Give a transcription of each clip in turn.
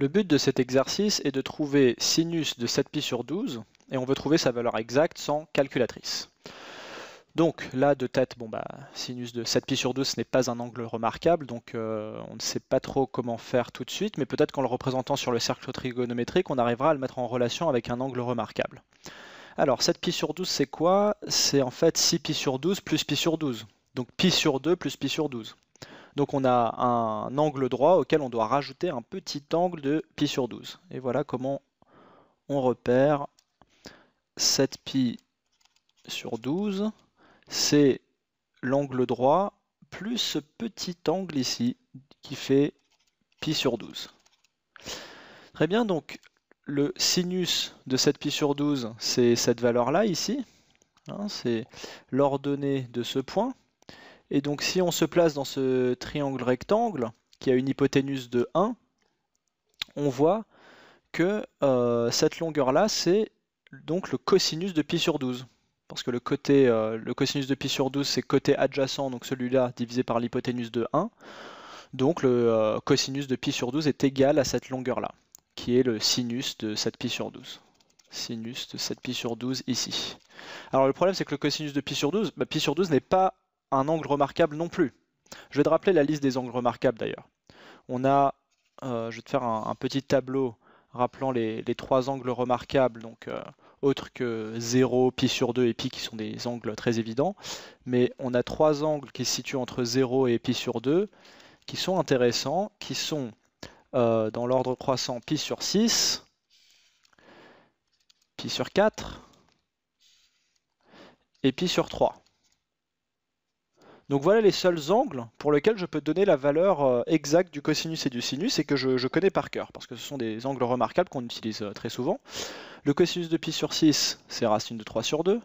Le but de cet exercice est de trouver sinus de 7π sur 12, et on veut trouver sa valeur exacte sans calculatrice. Donc là, de tête, bon bah, sinus de 7π sur 12, ce n'est pas un angle remarquable, donc euh, on ne sait pas trop comment faire tout de suite, mais peut-être qu'en le représentant sur le cercle trigonométrique, on arrivera à le mettre en relation avec un angle remarquable. Alors 7π sur 12, c'est quoi C'est en fait 6π sur 12 plus π sur 12, donc π sur 2 plus π sur 12. Donc on a un angle droit auquel on doit rajouter un petit angle de pi sur 12. Et voilà comment on repère 7 pi sur 12. C'est l'angle droit plus ce petit angle ici qui fait pi sur 12. Très bien, donc le sinus de 7 pi sur 12, c'est cette valeur-là ici. Hein, c'est l'ordonnée de ce point. Et donc si on se place dans ce triangle rectangle, qui a une hypoténuse de 1, on voit que euh, cette longueur-là, c'est donc le cosinus de pi sur 12. Parce que le, côté, euh, le cosinus de pi sur 12, c'est côté adjacent, donc celui-là divisé par l'hypoténuse de 1. Donc le euh, cosinus de pi sur 12 est égal à cette longueur-là, qui est le sinus de 7pi sur 12. Sinus de 7pi sur 12 ici. Alors le problème, c'est que le cosinus de pi sur 12, bah, pi sur 12 n'est pas un angle remarquable non plus. Je vais te rappeler la liste des angles remarquables d'ailleurs. On a, euh, je vais te faire un, petit tableau rappelant les, trois angles remarquables, donc euh, autres que 0, pi sur 2 et pi qui sont des angles très évidents. Mais on a trois angles qui se situent entre 0 et pi sur 2 qui sont intéressants, qui sont euh, dans l'ordre croissant pi sur 6, pi sur 4 et pi sur 3. Donc voilà les seuls angles pour lesquels je peux donner la valeur euh, exacte du cosinus et du sinus et que je, connais par cœur, parce que ce sont des angles remarquables qu'on utilise euh, très souvent. Le cosinus de pi sur 6, c'est racine de 3 sur 2,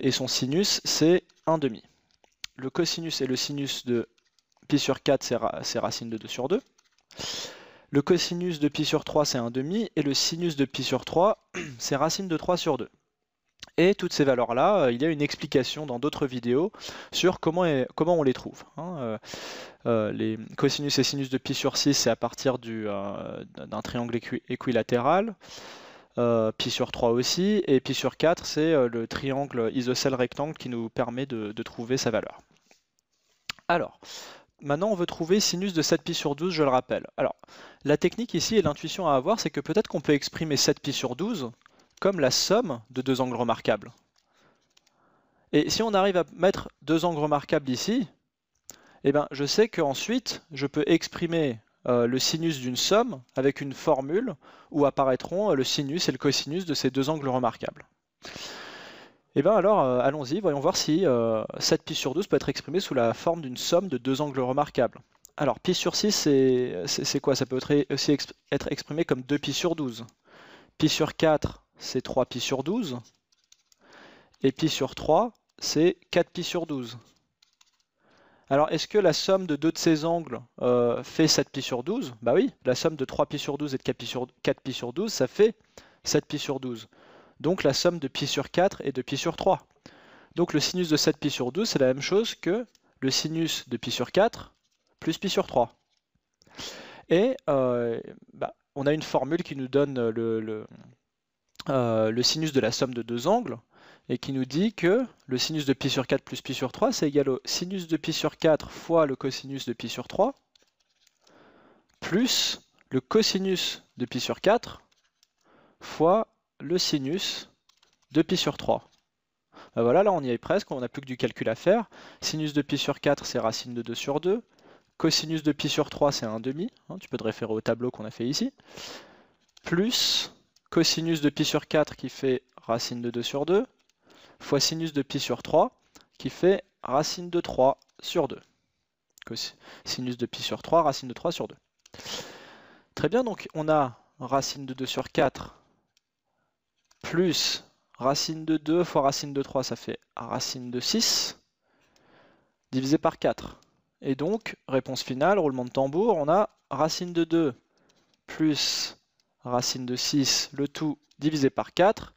et son sinus, c'est 1 demi. Le cosinus et le sinus de pi sur 4, c'est racine de 2 sur 2. Le cosinus de pi sur 3, c'est 1 demi, et le sinus de pi sur 3, c'est racine de 3 sur 2. Et toutes ces valeurs-là, euh, il y a une explication dans d'autres vidéos sur comment, comment on les trouve. Hein. Euh, euh, les cosinus et sinus de pi sur 6, c'est à partir d'un du, triangle équilatéral. π pi sur 3 aussi, et pi sur 4, c'est le triangle isocèle rectangle qui nous permet de, trouver sa valeur. Alors, maintenant on veut trouver sinus de 7 pi sur 12, je le rappelle. Alors, la technique ici et l'intuition à avoir, c'est que peut-être qu'on peut exprimer 7 pi sur 12 comme la somme de deux angles remarquables. Et si on arrive à mettre deux angles remarquables ici, eh ben, je sais qu'ensuite, je peux exprimer euh, le sinus d'une somme avec une formule où apparaîtront euh, le sinus et le cosinus de ces deux angles remarquables. Et eh bien alors, euh, allons-y, voyons voir si 7 pi sur 12 peut être exprimé sous la forme d'une somme de deux angles remarquables. Alors, pi sur 6, c'est quoi Ça peut aussi être exprimé comme 2 pi sur 12. Pi sur 4, c'est 3 pi sur 12. Et pi sur 3, c'est 4 pi sur 12. Alors, est-ce que la somme de deux de ces angles fait 7 pi sur 12 Bah oui, la somme de 3 pi sur 12 et de 4 pi, sur, 12, ça fait 7 pi sur 12. Donc la somme de pi sur 4 et de pi sur 3. Donc le sinus de 7 pi sur 12, c'est la même chose que le sinus de pi sur 4 plus pi sur 3. Et on a une formule qui nous donne le euh, le sinus de la somme de deux angles et qui nous dit que le sinus de pi sur 4 plus pi sur 3, c'est égal au sinus de pi sur 4 fois le cosinus de pi sur 3, plus le cosinus de pi sur 4 fois le sinus de pi sur 3. Ben voilà, là on y est presque, on n'a plus que du calcul à faire. Sinus de pi sur 4, c'est racine de 2 sur 2. Cosinus de pi sur 3, c'est 1 demi. Hein, tu peux te référer au tableau qu'on a fait ici. Plus cosinus de pi sur 4 qui fait racine de 2 sur 2, fois sinus de pi sur 3 qui fait racine de 3 sur 2. Sinus de pi sur 3, racine de 3 sur 2. Très bien, donc on a racine de 2 sur 4 plus racine de 2 fois racine de 3, ça fait racine de 6, divisé par 4. Et donc, réponse finale, roulement de tambour, on a racine de 2 plus racine de 6, le tout divisé par 4.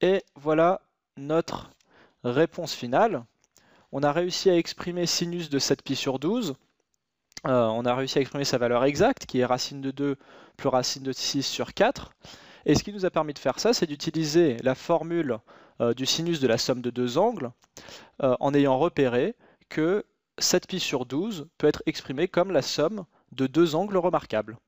Et voilà notre réponse finale. On a réussi à exprimer sinus de 7pi sur 12. Euh, on a réussi à exprimer sa valeur exacte, qui est racine de 2 plus racine de 6 sur 4. Et ce qui nous a permis de faire ça, c'est d'utiliser la formule euh, du sinus de la somme de deux angles, euh, en ayant repéré que 7pi sur 12 peut être exprimé comme la somme de deux angles remarquables.